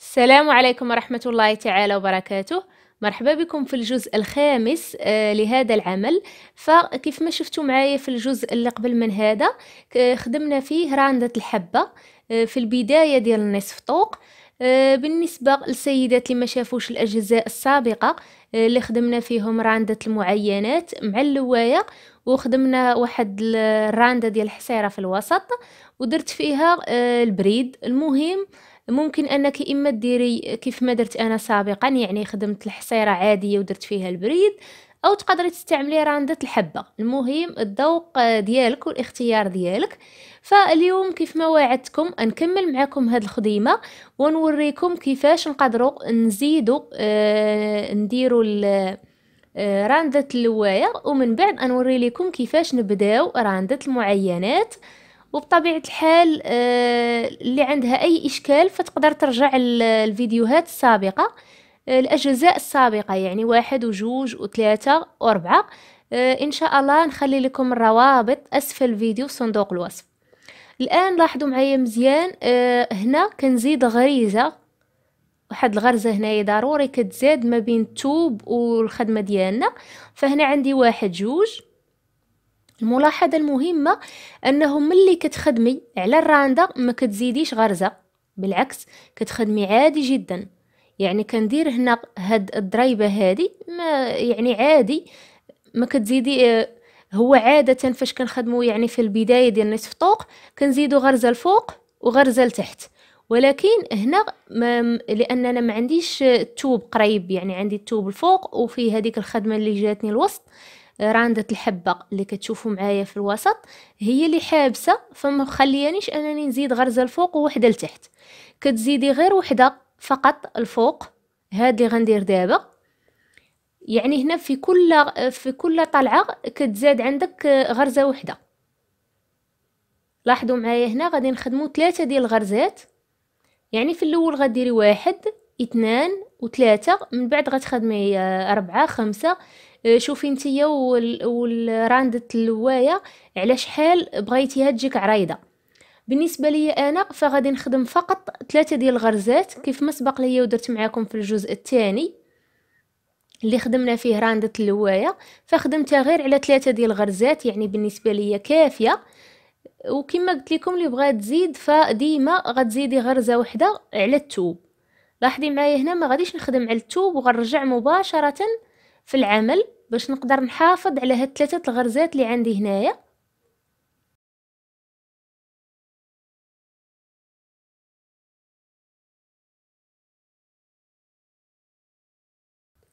السلام عليكم ورحمة الله تعالى وبركاته مرحبا بكم في الجزء الخامس آه، لهذا العمل فكيف ما شفتوا معايا في الجزء اللي قبل من هذا خدمنا فيه راندة الحبة آه، في البداية ديال النصف طوق آه، بالنسبة للسيدات اللي ما شافوش الأجزاء السابقة اللي خدمنا فيهم راندة المعينات مع اللواية وخدمنا واحد الرانده ديال الحصيره في الوسط ودرت فيها آه، البريد المهم ممكن انك اما ديري كيف ما درت انا سابقا يعني خدمت الحصيره عاديه ودرت فيها البريد او تقدري تستعملي راندة الحبة المهم الذوق آه، ديالك والاختيار ديالك فاليوم كيف ما وعدتكم نكمل معكم هاد الخديمة ونوريكم كيفاش نقدروا نزيدوا آه نديروا آه، راندة اللواير ومن بعد أنوري لكم كيفاش نبداو راندة المعينات وبطبيعة الحال آه، اللي عندها أي إشكال فتقدر ترجع الفيديوهات السابقة آه، الأجزاء السابقة يعني واحد وجوج وثلاثة وأربعة إن شاء الله نخلي لكم الروابط أسفل الفيديو في صندوق الوصف الآن لاحظوا معايا مزيان هنا كنزيد غريزة واحد الغرزه هنايا ضروري كتزاد ما بين الثوب والخدمه ديالنا فهنا عندي واحد جوج الملاحظه المهمه انه ملي كتخدمي على الراندا ما كتزيديش غرزه بالعكس كتخدمي عادي جدا يعني كندير هنا هاد الضريبه هادي ما يعني عادي ما كتزيدي آه، هو عاده فاش كنخدمو يعني في البدايه ديال نصف طوق كنزيدو غرزه الفوق وغرزه لتحت ولكن هنا لان ما عنديش التوب قريب يعني عندي التوب الفوق وفي هذيك الخدمه اللي جاتني الوسط آه، راندة الحبة اللي كتشوفوا معايا في الوسط هي اللي حابسة فما خليانيش انني نزيد غرزة الفوق ووحدة لتحت كتزيدي غير وحدة فقط الفوق هاد اللي غندير دابا يعني هنا في كل في كل طلعة كتزاد عندك آه، غرزة وحدة لاحظوا معايا هنا غادي نخدموا ثلاثة ديال الغرزات يعني في الاول غديري واحد اثنان وثلاثه من بعد غتخدمي آه، اربعه خمسه آه، شوفي نتيا والراند اللوايه على شحال بغيتيها تجيك عريضه بالنسبه لي انا فغادي نخدم فقط ثلاثه ديال الغرزات كيف ما سبق ليا ودرت معاكم في الجزء الثاني اللي خدمنا فيه راندة اللوايه فخدمتها غير على ثلاثه ديال الغرزات يعني بالنسبه ليا كافيه وكما قلت لكم اللي بغات تزيد فديما غتزيدي غرزه وحده على التوب لاحظي معايا هنا ما غاديش نخدم على التوب وغنرجع مباشره في العمل باش نقدر نحافظ على هاد ثلاثه الغرزات اللي عندي هنايا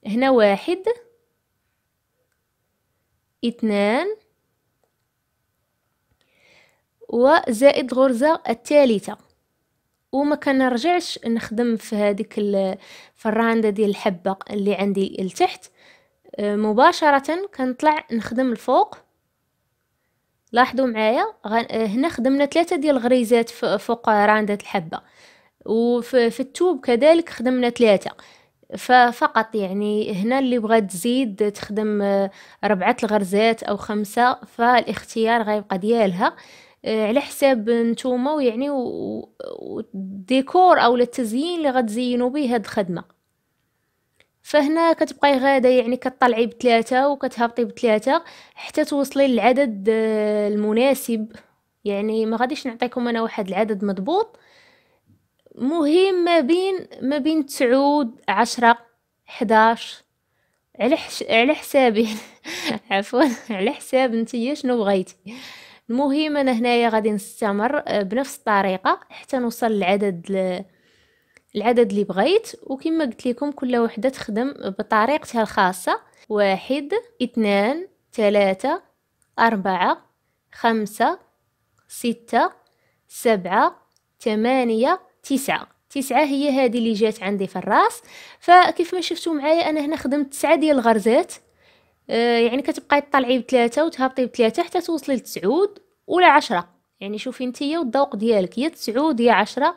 هنا واحد اثنان وزائد الغرزة الثالثة وما نرجعش نخدم في هذيك الفرانده ديال الحبه اللي عندي لتحت آه، مباشره كنطلع نخدم الفوق لاحظوا معايا آه، هنا خدمنا ثلاثه ديال الغريزات فوق رانده الحبه وفي التوب كذلك خدمنا ثلاثه فقط يعني هنا اللي بغا تزيد تخدم آه، ربعه الغرزات او خمسه فالاختيار غيبقى ديالها آه، على حساب نتوما ويعني والديكور او التزيين اللي غتزينوا به هاد الخدمه فهنا كتبقاي غاده يعني كطلعي بثلاثه وكتهبطي بثلاثه حتى توصلي للعدد آه، المناسب يعني ما غاديش نعطيكم انا واحد العدد مضبوط مهم ما بين ما بين تسعود عشرة حداش على على حسابي عفوا على حساب نتيا شنو بغيتي المهم انا هنايا غادي نستمر آه، بنفس الطريقه حتى نوصل للعدد العدد اللي بغيت وكما قلت لكم كل وحده تخدم بطريقتها الخاصه واحد اثنان ثلاثة أربعة خمسة ستة سبعة ثمانية تسعة تسعة هي هذه اللي جات عندي في الراس فكيف ما شفتوا معايا انا هنا خدمت تسعة ديال الغرزات آه، يعني كتبقاي تطلعي بثلاثة وتهبطي بثلاثة حتى توصلي لتسعود ولا عشرة يعني شوفي نتيا والذوق ديالك يا تسعود يا عشرة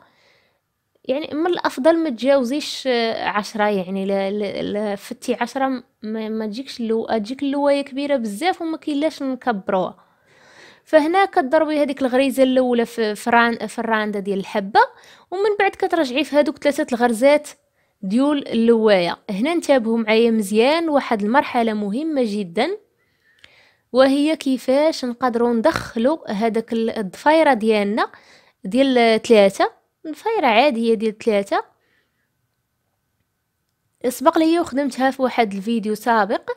يعني من الافضل ما تجاوزيش آه، عشرة يعني ل... ل... ل... فتي عشرة ما, ما تجيكش اللو... تجيك اللوايه كبيره بزاف وما كيلاش نكبروها فهنا كتضربي هذيك الغريزه الاولى في فران في الرانده ديال الحبه ومن بعد كترجعي في هذوك ثلاثه الغرزات ديول اللواية هنا انتبهوا معايا مزيان واحد المرحلة مهمة جدا وهي كيفاش نقدروا ندخلوا هذاك الضفيرة ديالنا ديال ثلاثة ضفيرة عادية ديال ثلاثة سبق ليا وخدمتها في واحد الفيديو سابق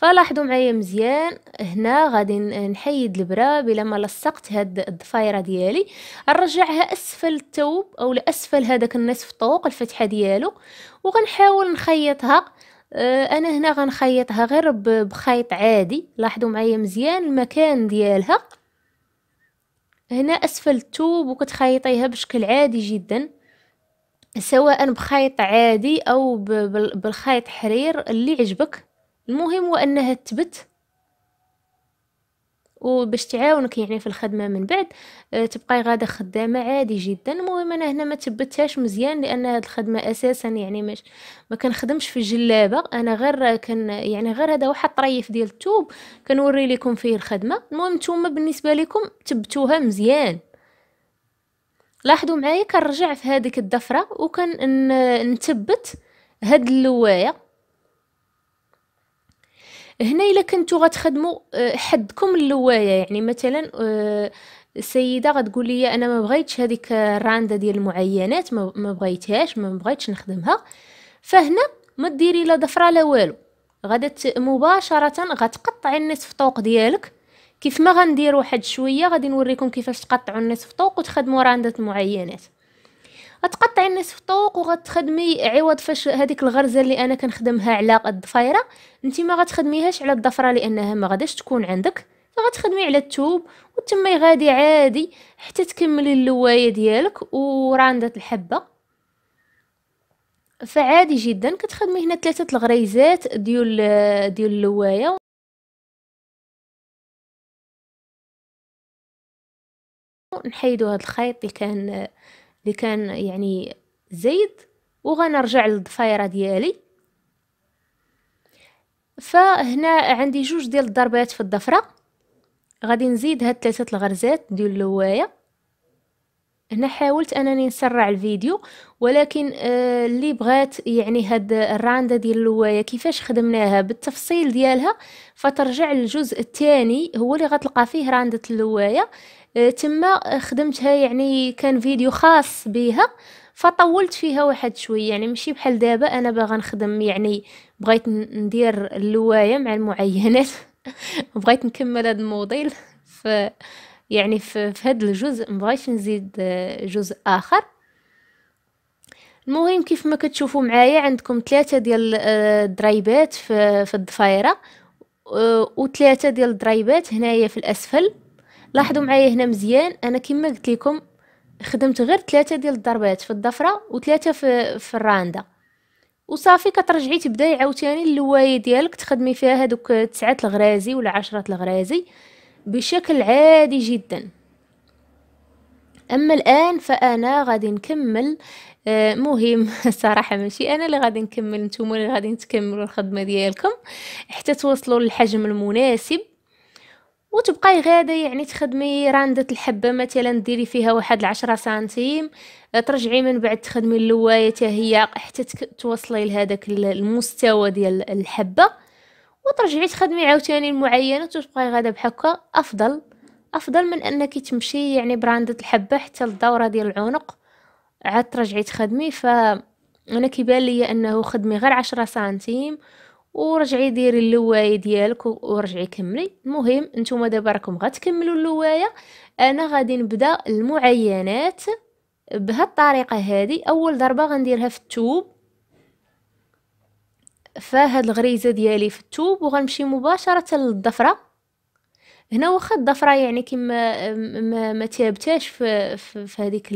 فلاحظوا معايا مزيان هنا غادي نحيد البرا بلا ما لصقت هاد الضفايره ديالي نرجعها اسفل الثوب او لاسفل هذاك النصف طوق الفتحه ديالو وغنحاول نخيطها آه، انا هنا غنخيطها غير بخيط عادي لاحظوا معايا مزيان المكان ديالها هنا اسفل الثوب وكتخيطيها بشكل عادي جدا سواء بخيط عادي او بالخيط حرير اللي عجبك المهم هو انها تبت وباش تعاونك يعني في الخدمه من بعد آه، تبقاي غاده خدامه عادي جدا المهم انا هنا ما تبتهاش مزيان لان هاد الخدمه اساسا يعني مش ما كنخدمش في الجلابه انا غير كان يعني غير هذا واحد طريف ديال الثوب كنوري لكم فيه الخدمه المهم نتوما بالنسبه لكم تبتوها مزيان لاحظوا معايا كنرجع في هذيك الضفره وكنثبت هاد اللوايه هنا الا كنتو غتخدموا آه، حدكم اللوايه يعني مثلا آه، السيده غتقول لي انا ما بغيتش هذيك الرانده ديال المعينات ما بغيتهاش ما بغيتش نخدمها فهنا ما ديري لا ضفره لا والو غادا مباشره غتقطعي النصف طوق ديالك كيف ما غندير واحد شويه غادي نوريكم كيفاش تقطعوا النصف طوق وتخدموا راندة معينات غتقطعي النصف الطوق وغتخدمي عوض فاش هذيك الغرزه اللي انا كنخدمها على الضفيره انت ما غتخدميهاش على الضفره لانها ما غاديش تكون عندك فغتخدمي على الثوب وتما غادي عادي حتى تكملي اللوايه ديالك وراندت الحبه فعادي جدا كتخدمي هنا ثلاثه الغريزات ديال ديال اللوايه نحيدو هاد الخيط اللي كان اللي كان يعني زايد وغنرجع للضفايره ديالي فهنا عندي جوج ديال الضربات في الضفره غادي نزيد هاد ثلاثه الغرزات ديال اللوايه هنا حاولت انني نسرع الفيديو ولكن آه، اللي بغات يعني هاد الرانده ديال اللوايه كيفاش خدمناها بالتفصيل ديالها فترجع للجزء الثاني هو اللي غتلقى فيه رانده اللوايه آه تما آه، خدمتها يعني كان فيديو خاص بها فطولت فيها واحد شويه يعني ماشي بحال دابا انا باغا نخدم يعني بغيت ندير اللوايه مع المعينات بغيت نكمل هذا الموديل ف يعني في, في الجزء مبغيتش نزيد آه، جزء اخر المهم كيف ما كتشوفوا معايا عندكم ثلاثه ديال الضريبات آه، في, في الضفايره آه، وثلاثه ديال الضريبات هنايا في الاسفل لاحظوا معايا هنا مزيان انا كما قلت لكم خدمت غير ثلاثه ديال الضربات في الضفره وثلاثه في, في الراندا وصافي كترجعي تبداي عاوتاني اللوايه ديالك تخدمي فيها هذوك تسعه الغرازي ولا عشرة الغرازي بشكل عادي جدا أما الآن فأنا غادي نكمل آه، مهم صراحة ماشي أنا اللي غادي نكمل نتوما اللي غادي تكملوا الخدمة ديالكم حتى توصلوا للحجم المناسب وتبقاي غاده يعني تخدمي راندت الحبه مثلا ديري فيها واحد العشرة سنتيم آه، ترجعي من بعد تخدمي اللوايه هي حتى توصلي لهذاك المستوى ديال الحبه وترجعي تخدمي عاوتاني المعينات وتبقاي غادا بحكا افضل افضل من انك تمشي يعني براندة الحبه حتى الدورة ديال العنق عاد ترجعي تخدمي ف انا كيبان ليا انه خدمي غير عشرة سنتيم ورجعي ديري اللوايه ديالك ورجعي كملي المهم نتوما دابا راكم غتكملوا اللوايه انا غادي نبدا المعينات بهالطريقه هذه اول ضربه غنديرها في الثوب فهاد الغريزه ديالي في الثوب وغنمشي مباشره للضفره هنا واخا الضفره يعني كما ما, ما تابتاش في في, هذيك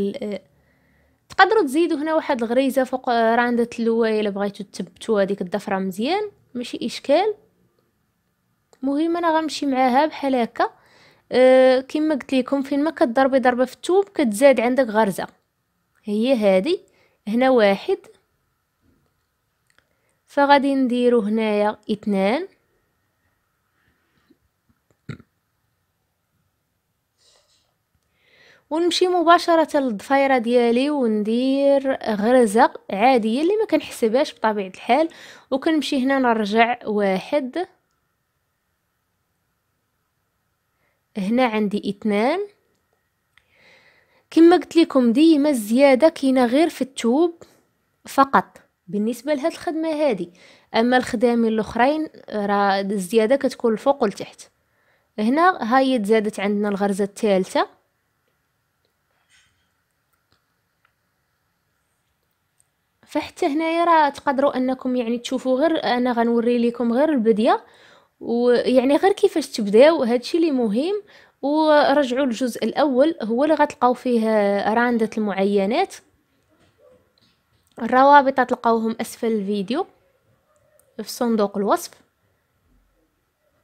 تقدروا تزيدوا هنا واحد الغريزه فوق راندت اللوايه الا بغيتوا تثبتوا هذيك الضفره مزيان ماشي اشكال المهم انا غنمشي معاها بحال هكا أه كما قلت لكم فين ما كتضربي ضربه في الثوب كتزاد عندك غرزه هي هذه هنا واحد فغادي نديرو هنايا اثنان ونمشي مباشرة للضفيرة ديالي وندير غرزة عادية اللي ما كنحسبهاش بطبيعة الحال وكنمشي هنا نرجع واحد هنا عندي اثنان كما قلت لكم ديما الزيادة كاينة غير في التوب فقط بالنسبه لهاد الخدمه هادي اما الخدامين الاخرين راه الزياده كتكون الفوق والتحت هنا هاي تزادت عندنا الغرزه الثالثه فحتى هنايا راه تقدروا انكم يعني تشوفوا غير انا غنوري لكم غير البديه ويعني غير كيفاش تبداو هادشي اللي مهم ورجعوا للجزء الاول هو اللي غتلقاو فيه راندة المعينات الروابط تلقاوهم اسفل الفيديو في صندوق الوصف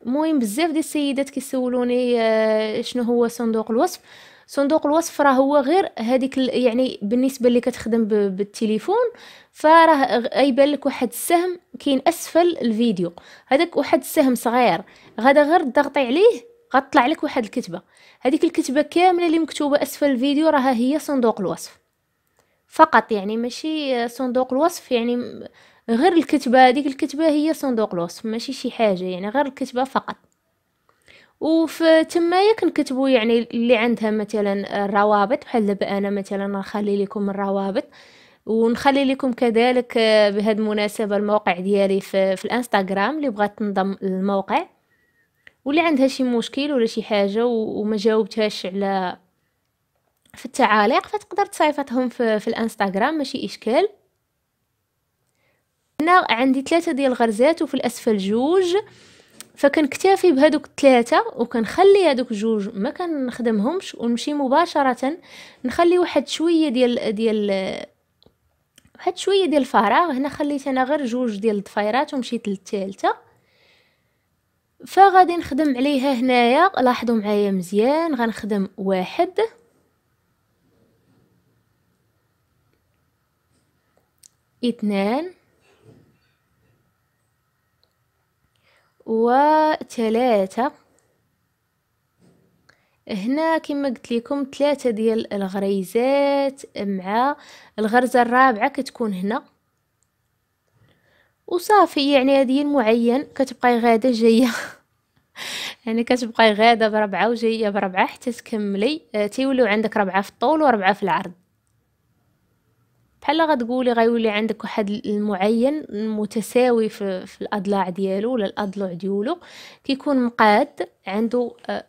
مهم بزاف ديال السيدات كيسولوني آه، شنو هو صندوق الوصف صندوق الوصف راه هو غير هذيك يعني بالنسبه اللي كتخدم بالتليفون فراه اي لك واحد السهم كاين اسفل الفيديو هذاك واحد السهم صغير غدا غير ضغطي عليه غطلع لك واحد الكتبه هذيك الكتبه كامله اللي مكتوبه اسفل الفيديو راها هي صندوق الوصف فقط يعني ماشي صندوق الوصف يعني غير الكتبة هذيك الكتبة هي صندوق الوصف ماشي شي حاجة يعني غير الكتبة فقط وفي تمايا كنكتبو يعني اللي عندها مثلا الروابط بحال دابا انا مثلا نخلي لكم الروابط ونخلي لكم كذلك بهذه المناسبه الموقع ديالي في, في الانستغرام اللي بغات تنضم للموقع واللي عندها شي مشكل ولا شي حاجه وما جاوبتهاش على في التعاليق فتقدر تصيفطهم في, في الانستغرام ماشي اشكال هنا عندي ثلاثة ديال الغرزات وفي الاسفل جوج فكنكتفي بهذوك الثلاثه وكنخلي هذوك جوج ما كنخدمهمش ونمشي مباشره نخلي واحد شويه ديال ديال واحد شويه ديال الفراغ هنا خليت انا غير جوج ديال الضفيرات ومشيت للثالثه فغادي نخدم عليها هنايا لاحظوا معايا مزيان غنخدم واحد اثنان وثلاثة هنا كما قلت لكم ثلاثة ديال الغريزات مع الغرزة الرابعة كتكون هنا وصافي يعني هذه المعين كتبقاي غادة جاية يعني كتبقاي غادة بربعة وجاية بربعة حتى تكملي آه، تيوليو عندك ربعة في الطول وربعة في العرض بحال غتقولي غيولي عندك واحد المعين متساوي في, في الاضلاع ديالو ولا الاضلع ديالو كيكون مقاد عنده آه،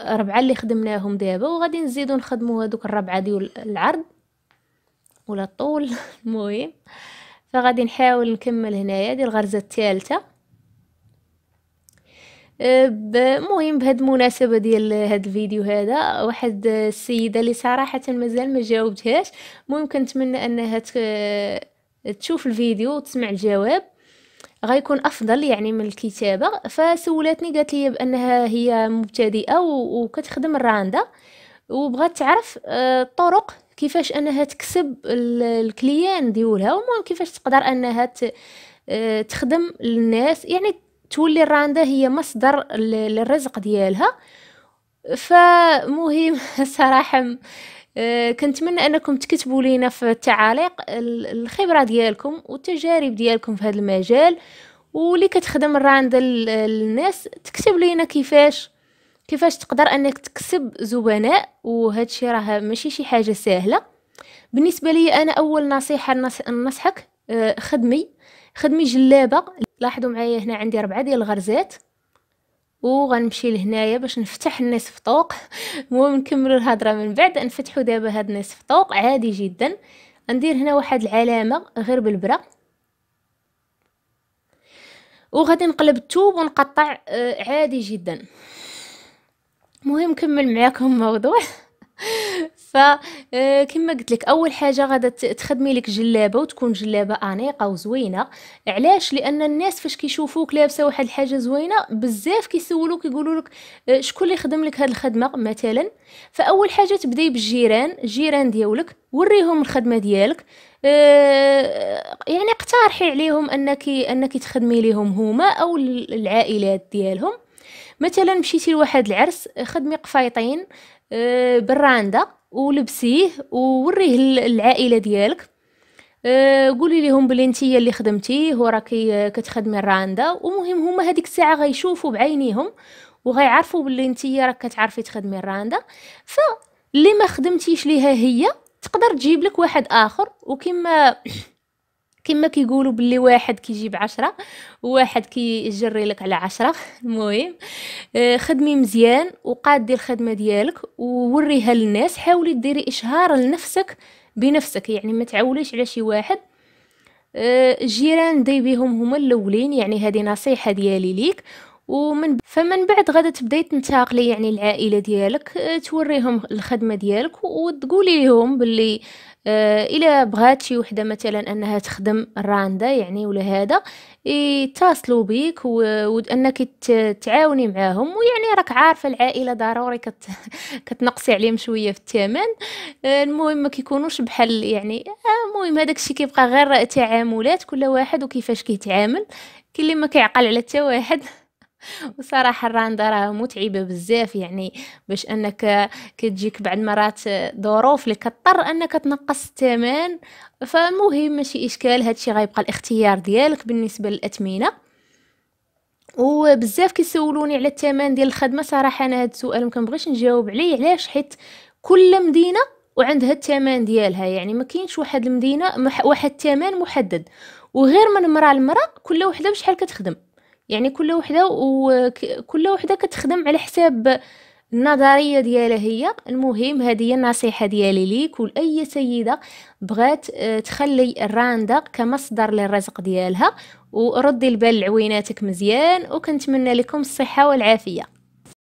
ربعه اللي خدمناهم دابا وغادي نزيدو نخدمو هادوك الربعه ديال العرض ولا الطول المهم فغادي نحاول نكمل هنايا ديال الغرزه الثالثه المهم بهاد المناسبه ديال هاد الفيديو هذا واحد السيده اللي صراحه مازال ما جاوبتهاش المهم كنتمنى انها تشوف الفيديو وتسمع الجواب غيكون افضل يعني من الكتابه فسولتني قالت لي بانها هي مبتدئه وكتخدم الراندا وبغات تعرف آه، الطرق كيفاش انها تكسب الكليان ديولها ومهم كيفاش تقدر انها آه، تخدم الناس يعني تولي الراندا هي مصدر للرزق ديالها فمهم صراحة آه، كنتمنى انكم تكتبوا لينا في التعاليق الخبره ديالكم والتجارب ديالكم في هذا المجال ولي كتخدم الراندا للناس تكتب لينا كيفاش كيفاش تقدر انك تكسب زبناء وهذا الشيء راه ماشي شي حاجه سهله بالنسبه لي انا اول نصيحه نصحك آه، خدمي خدمي جلابه لاحظوا معايا هنا عندي ربعة ديال الغرزات وغنمشي لهنايا باش نفتح النصف طوق المهم ونكملوا الهضره من بعد نفتحوا دابا هاد النصف طوق عادي جدا ندير هنا واحد العلامه غير بالبره وغادي نقلب الثوب ونقطع آه، عادي جدا مهم نكمل معاكم الموضوع فكما آه، قلت لك اول حاجه غادا تخدمي لك جلابه وتكون جلابه انيقه وزوينه علاش لان الناس فاش كيشوفوك لابسه واحد الحاجه زوينه بزاف كيسولوك يقولوا لك آه، شكون اللي خدم لك هذه الخدمه مثلا فاول حاجه تبداي بالجيران الجيران ديالك وريهم الخدمه ديالك آه، يعني اقترحي عليهم انك انك تخدمي ليهم هما او العائلات ديالهم مثلا مشيتي لواحد العرس خدمي قفايطين آه، بالرانده ولبسيه ووريه العائله ديالك آه، قولي لهم بلي انت اللي خدمتيه وراكي كتخدمي الراندا ومهم هما هذيك الساعه غيشوفوا بعينيهم وغيعرفوا بلي انت راك كتعرفي تخدمي الرانده فاللي ما خدمتيش ليها هي تقدر تجيب لك واحد اخر وكما كما كيقولوا باللي واحد كيجيب عشرة وواحد كيجري لك على عشرة المهم آه، خدمي مزيان وقادي الخدمه ديالك ووريها للناس حاولي ديري اشهار لنفسك بنفسك يعني ما تعوليش على شي واحد آه، الجيران دي بهم هما الاولين يعني هذه نصيحه ديالي ليك ومن فمن بعد غادي تبداي تنتقلي يعني العائله ديالك آه، توريهم الخدمه ديالك وتقولي لهم باللي آه، الا بغات شي وحده مثلا انها تخدم الراندا يعني ولا هذا يتصلوا بك وانك تعاوني معاهم ويعني راك عارفه العائله ضروري كت كتنقصي عليهم شويه في الثمن آه، المهم ما كيكونوش بحال يعني آه، المهم هذاك الشيء كيبقى غير تعاملات كل واحد وكيفاش كيتعامل كاين ما كيعقل على حتى واحد وصراحة الراندا راه متعبة بزاف يعني باش انك كتجيك بعد مرات ظروف اللي كضطر انك تنقص الثمن فمهم ماشي اشكال هادشي غيبقى الاختيار ديالك بالنسبة للاثمنة وبزاف كيسولوني على الثمن ديال الخدمة صراحة انا هاد السؤال مكنبغيش نجاوب عليه علاش حيت كل مدينة وعندها الثمن ديالها يعني ما كاينش واحد المدينه واحد الثمن محدد وغير من مرة لمرة كل وحده بشحال كتخدم يعني كل وحده وكل وحده كتخدم على حساب النظريه ديالها هي المهم هذه هي النصيحه ديالي ليك ولاي سيده بغات آه، تخلي الراندق كمصدر للرزق ديالها وردي البال لعويناتك مزيان وكنتمنى لكم الصحه والعافيه